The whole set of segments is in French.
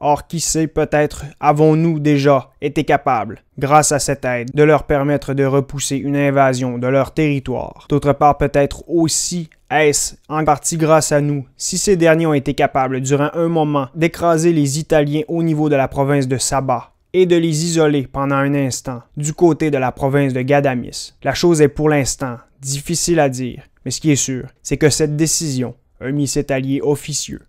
Or, qui sait, peut-être avons-nous déjà été capables, grâce à cette aide, de leur permettre de repousser une invasion de leur territoire. D'autre part, peut-être aussi est-ce en partie grâce à nous si ces derniers ont été capables, durant un moment, d'écraser les Italiens au niveau de la province de Saba et de les isoler pendant un instant du côté de la province de Gadamis. La chose est pour l'instant difficile à dire, mais ce qui est sûr, c'est que cette décision a mis cet allié officieux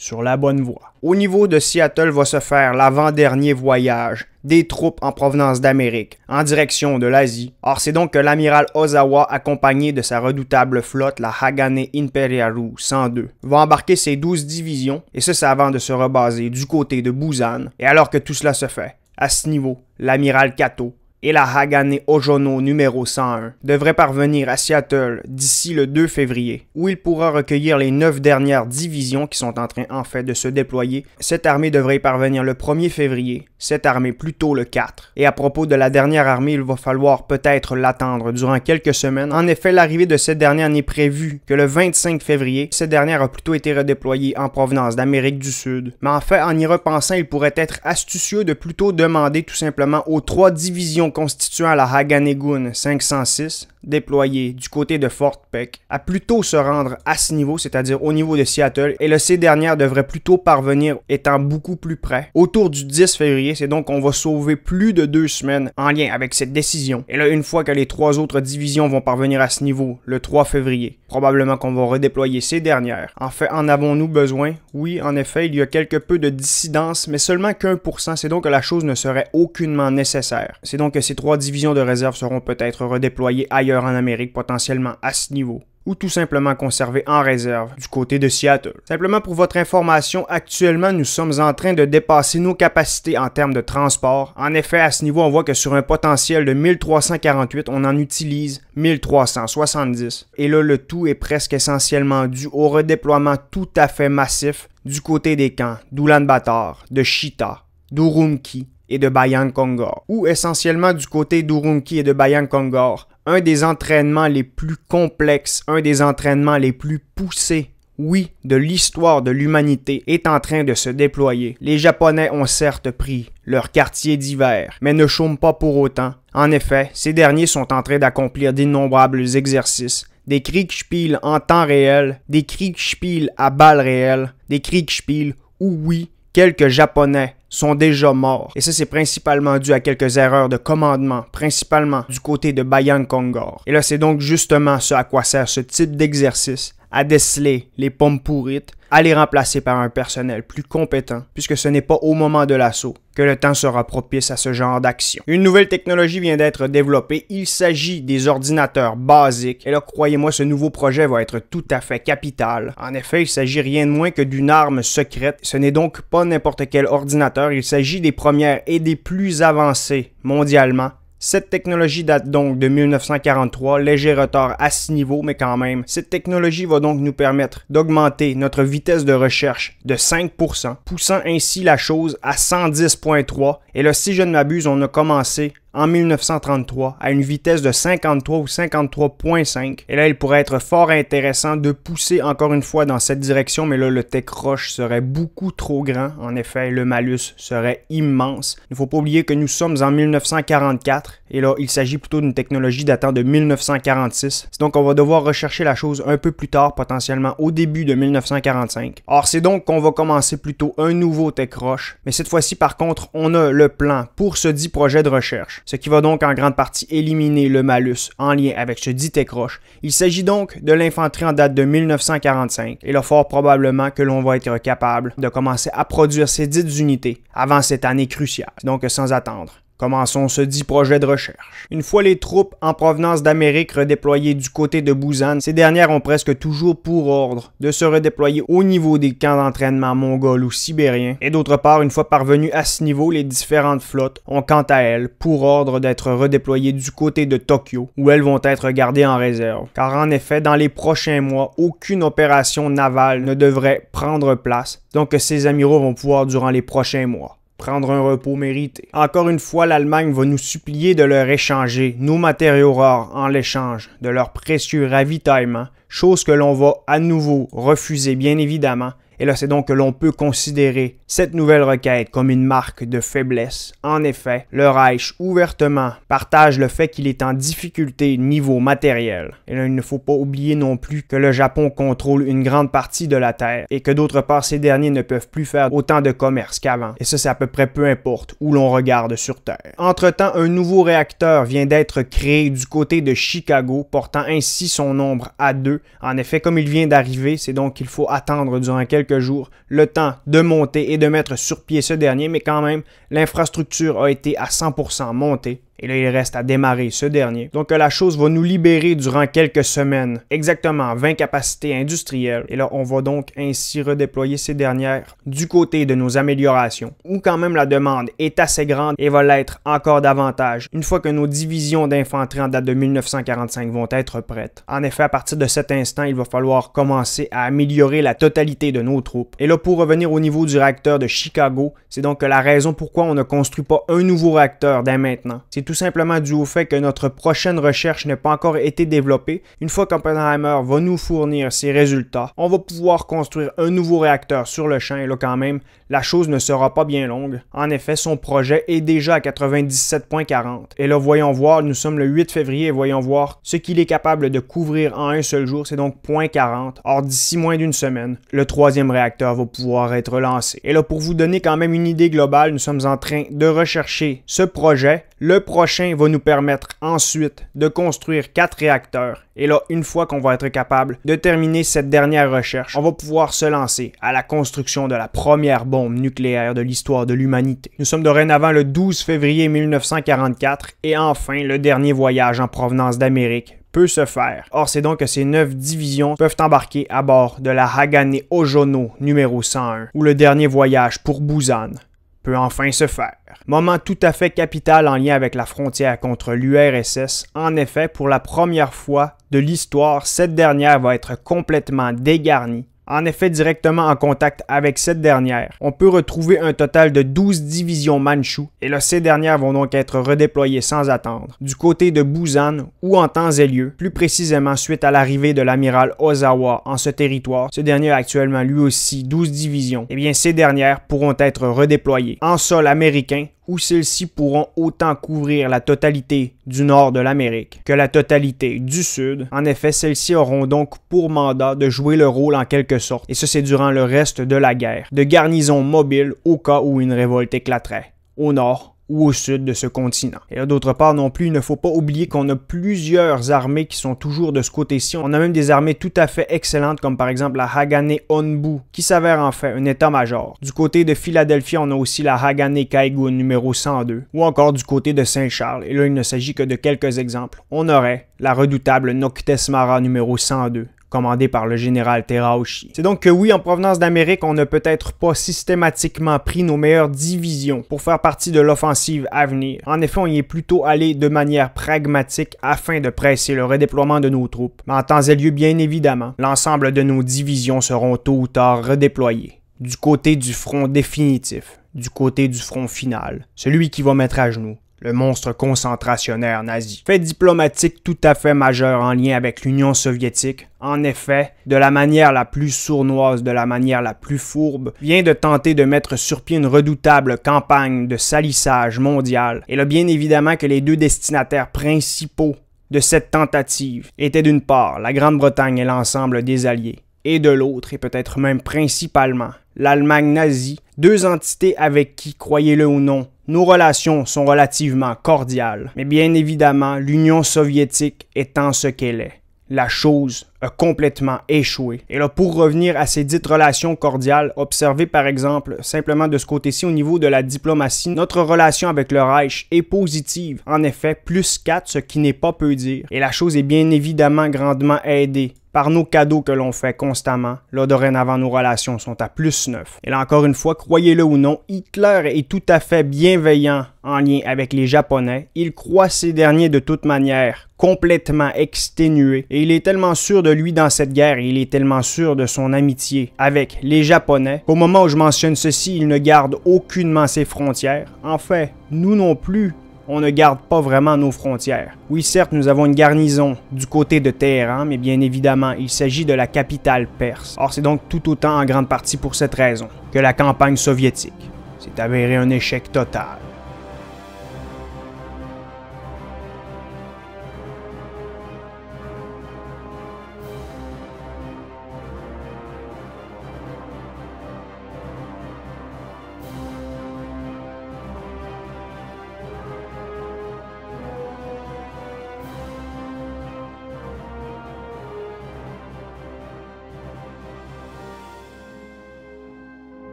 sur la bonne voie. Au niveau de Seattle va se faire l'avant-dernier voyage des troupes en provenance d'Amérique, en direction de l'Asie. Or, c'est donc que l'amiral Ozawa, accompagné de sa redoutable flotte, la Hagane Imperiaru 102, va embarquer ses 12 divisions, et ce, avant de se rebaser du côté de Busan. Et alors que tout cela se fait, à ce niveau, l'amiral Kato et la Hagane Ojono numéro 101 devrait parvenir à Seattle d'ici le 2 février, où il pourra recueillir les neuf dernières divisions qui sont en train en fait de se déployer. Cette armée devrait y parvenir le 1er février, cette armée plutôt le 4. Et à propos de la dernière armée, il va falloir peut-être l'attendre durant quelques semaines. En effet, l'arrivée de cette dernière n'est prévue que le 25 février. Cette dernière a plutôt été redéployée en provenance d'Amérique du Sud. Mais en fait, en y repensant, il pourrait être astucieux de plutôt demander tout simplement aux trois divisions constituant la Haganegun 506, déployé du côté de Fort Peck à plutôt se rendre à ce niveau, c'est-à-dire au niveau de Seattle, et le C dernière devrait plutôt parvenir étant beaucoup plus près, autour du 10 février, c'est donc qu'on va sauver plus de deux semaines en lien avec cette décision. Et là, une fois que les trois autres divisions vont parvenir à ce niveau, le 3 février, probablement qu'on va redéployer ces dernières. En fait, en avons-nous besoin? Oui, en effet, il y a quelque peu de dissidence, mais seulement qu'un pour cent, c'est donc que la chose ne serait aucunement nécessaire. C'est donc que ces trois divisions de réserve seront peut-être redéployées ailleurs en Amérique potentiellement à ce niveau ou tout simplement conservé en réserve du côté de Seattle. Simplement pour votre information, actuellement nous sommes en train de dépasser nos capacités en termes de transport. En effet, à ce niveau, on voit que sur un potentiel de 1348, on en utilise 1370. Et là, le tout est presque essentiellement dû au redéploiement tout à fait massif du côté des camps d'Ulan bator de Chita, d'Urumqi et de Bayang Kongor, ou essentiellement du côté d'Urumqi et de Bayang Kongor, un des entraînements les plus complexes, un des entraînements les plus poussés, oui, de l'histoire de l'humanité est en train de se déployer. Les Japonais ont certes pris leur quartier d'hiver, mais ne chôment pas pour autant. En effet, ces derniers sont en train d'accomplir d'innombrables exercices, des Kriegspiel en temps réel, des Kriegspiel à balles réelles, des Kriegspiel où oui, quelques Japonais sont déjà morts. Et ça, c'est principalement dû à quelques erreurs de commandement, principalement du côté de Bayan Kongor. Et là, c'est donc justement ce à quoi sert ce type d'exercice à déceler les pommes pourrites, à les remplacer par un personnel plus compétent, puisque ce n'est pas au moment de l'assaut que le temps sera propice à ce genre d'action. Une nouvelle technologie vient d'être développée, il s'agit des ordinateurs basiques, et là croyez-moi ce nouveau projet va être tout à fait capital. En effet, il s'agit rien de moins que d'une arme secrète, ce n'est donc pas n'importe quel ordinateur, il s'agit des premières et des plus avancées mondialement cette technologie date donc de 1943, léger retard à ce niveaux, mais quand même. Cette technologie va donc nous permettre d'augmenter notre vitesse de recherche de 5%, poussant ainsi la chose à 110.3. Et là, si je ne m'abuse, on a commencé en 1933 à une vitesse de 53 ou 53.5. Et là, il pourrait être fort intéressant de pousser encore une fois dans cette direction, mais là, le tech roche serait beaucoup trop grand. En effet, le malus serait immense. Il ne faut pas oublier que nous sommes en 1944, et là, il s'agit plutôt d'une technologie datant de 1946. Donc, on va devoir rechercher la chose un peu plus tard, potentiellement au début de 1945. Or, c'est donc qu'on va commencer plutôt un nouveau tech roche, mais cette fois-ci, par contre, on a le plan pour ce dit projet de recherche ce qui va donc en grande partie éliminer le malus en lien avec ce dit écroche. Il s'agit donc de l'infanterie en date de 1945 et là fort probablement que l'on va être capable de commencer à produire ces dites unités avant cette année cruciale, donc sans attendre. Commençons ce dit projet de recherche. Une fois les troupes en provenance d'Amérique redéployées du côté de Busan, ces dernières ont presque toujours pour ordre de se redéployer au niveau des camps d'entraînement mongols ou sibériens, et d'autre part, une fois parvenues à ce niveau, les différentes flottes ont quant à elles pour ordre d'être redéployées du côté de Tokyo, où elles vont être gardées en réserve. Car en effet, dans les prochains mois, aucune opération navale ne devrait prendre place, donc ces amiraux vont pouvoir durant les prochains mois prendre un repos mérité. Encore une fois, l'Allemagne va nous supplier de leur échanger nos matériaux rares en l'échange de leur précieux ravitaillement, chose que l'on va à nouveau refuser bien évidemment et là, c'est donc que l'on peut considérer cette nouvelle requête comme une marque de faiblesse. En effet, le Reich ouvertement partage le fait qu'il est en difficulté niveau matériel. Et là, il ne faut pas oublier non plus que le Japon contrôle une grande partie de la Terre et que d'autre part, ces derniers ne peuvent plus faire autant de commerce qu'avant. Et ça, c'est à peu près peu importe où l'on regarde sur Terre. Entre-temps, un nouveau réacteur vient d'être créé du côté de Chicago, portant ainsi son nombre à deux. En effet, comme il vient d'arriver, c'est donc qu'il faut attendre durant quelques jours le temps de monter et de mettre sur pied ce dernier, mais quand même, l'infrastructure a été à 100% montée. Et là, il reste à démarrer ce dernier. Donc euh, la chose va nous libérer durant quelques semaines, exactement 20 capacités industrielles. Et là, on va donc ainsi redéployer ces dernières du côté de nos améliorations, où quand même la demande est assez grande et va l'être encore davantage une fois que nos divisions d'infanterie en date de 1945 vont être prêtes. En effet, à partir de cet instant, il va falloir commencer à améliorer la totalité de nos troupes. Et là, pour revenir au niveau du réacteur de Chicago, c'est donc euh, la raison pourquoi on ne construit pas un nouveau réacteur dès maintenant. C'est tout simplement dû au fait que notre prochaine recherche n'a pas encore été développée. Une fois qu'Oppenheimer va nous fournir ses résultats, on va pouvoir construire un nouveau réacteur sur le champ et là quand même, la chose ne sera pas bien longue. En effet, son projet est déjà à 97.40. Et là, voyons voir, nous sommes le 8 février et voyons voir ce qu'il est capable de couvrir en un seul jour, c'est donc 0.40. Or, d'ici moins d'une semaine, le troisième réacteur va pouvoir être lancé. Et là, pour vous donner quand même une idée globale, nous sommes en train de rechercher ce projet le prochain va nous permettre ensuite de construire quatre réacteurs. Et là, une fois qu'on va être capable de terminer cette dernière recherche, on va pouvoir se lancer à la construction de la première bombe nucléaire de l'histoire de l'humanité. Nous sommes dorénavant le 12 février 1944 et enfin le dernier voyage en provenance d'Amérique peut se faire. Or, c'est donc que ces neuf divisions peuvent embarquer à bord de la Hagane Ojono numéro 101, ou le dernier voyage pour Busan, peut enfin se faire. Moment tout à fait capital en lien avec la frontière contre l'URSS. En effet, pour la première fois de l'histoire, cette dernière va être complètement dégarnie en effet, directement en contact avec cette dernière, on peut retrouver un total de 12 divisions manchoues et là, ces dernières vont donc être redéployées sans attendre du côté de Busan ou en temps et lieu, plus précisément suite à l'arrivée de l'amiral Ozawa en ce territoire. Ce dernier a actuellement lui aussi 12 divisions. Et eh bien, ces dernières pourront être redéployées en sol américain où celles-ci pourront autant couvrir la totalité du nord de l'Amérique que la totalité du sud. En effet, celles-ci auront donc pour mandat de jouer le rôle en quelque sorte, et ce c'est durant le reste de la guerre, de garnison mobile au cas où une révolte éclaterait. Au nord, ou au sud de ce continent. Et d'autre part non plus, il ne faut pas oublier qu'on a plusieurs armées qui sont toujours de ce côté-ci. On a même des armées tout à fait excellentes, comme par exemple la Hagané-Onbu, qui s'avère en fait un état-major. Du côté de Philadelphie, on a aussi la hagané Kaigo numéro 102, ou encore du côté de Saint-Charles, et là il ne s'agit que de quelques exemples. On aurait la redoutable Noctesmara, numéro 102, commandé par le général Terauchi. C'est donc que oui, en provenance d'Amérique, on n'a peut-être pas systématiquement pris nos meilleures divisions pour faire partie de l'offensive à venir. En effet, on y est plutôt allé de manière pragmatique afin de presser le redéploiement de nos troupes. Mais en temps et lieu, bien évidemment, l'ensemble de nos divisions seront tôt ou tard redéployées. Du côté du front définitif, du côté du front final, celui qui va mettre à genoux le monstre concentrationnaire nazi. Fait diplomatique tout à fait majeur en lien avec l'Union soviétique. En effet, de la manière la plus sournoise, de la manière la plus fourbe, vient de tenter de mettre sur pied une redoutable campagne de salissage mondial. Et là, bien évidemment que les deux destinataires principaux de cette tentative étaient d'une part la Grande-Bretagne et l'ensemble des Alliés, et de l'autre, et peut-être même principalement, l'Allemagne nazie, deux entités avec qui, croyez-le ou non, nos relations sont relativement cordiales. Mais bien évidemment, l'Union soviétique étant ce qu'elle est, la chose a complètement échoué. Et là, pour revenir à ces dites relations cordiales, observez par exemple, simplement de ce côté-ci au niveau de la diplomatie, notre relation avec le Reich est positive. En effet, plus 4, ce qui n'est pas peu dire. Et la chose est bien évidemment grandement aidée par nos cadeaux que l'on fait constamment, là dorénavant nos relations sont à plus 9. Et là encore une fois, croyez-le ou non, Hitler est tout à fait bienveillant en lien avec les Japonais. Il croit ces derniers de toute manière complètement exténués et il est tellement sûr de lui dans cette guerre et il est tellement sûr de son amitié avec les Japonais qu'au moment où je mentionne ceci, il ne garde aucunement ses frontières. En fait, nous non plus, on ne garde pas vraiment nos frontières. Oui, certes, nous avons une garnison du côté de Téhéran, mais bien évidemment, il s'agit de la capitale perse. Or, c'est donc tout autant en grande partie pour cette raison que la campagne soviétique s'est avérée un échec total.